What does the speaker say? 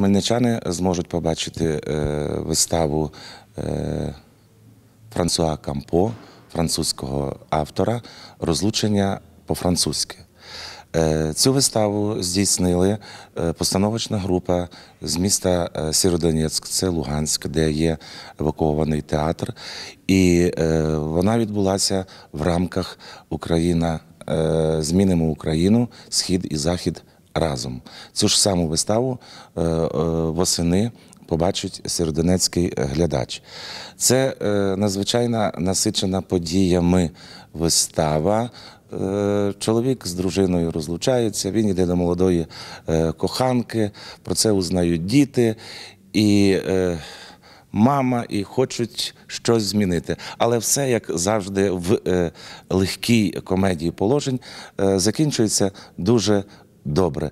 хмельничани зможуть побачити е, виставу е, Франсуа Кампо, французького автора, розлучення по-французьки. Е, цю виставу здійснили постановочна група з міста Сєродонецьк, це Луганськ, де є евакуований театр, і вона відбулася в рамках Україна. Змінимо Україну, схід і захід разом. Цю ж саму виставу е, е, восени побачить середонецький глядач. Це е, надзвичайно насичена подіями вистава. Чоловік з дружиною розлучається, він йде до молодої коханки, про це узнають діти. І мама, і хочуть щось змінити. Але все, як завжди, в легкій комедії положень закінчується дуже добре.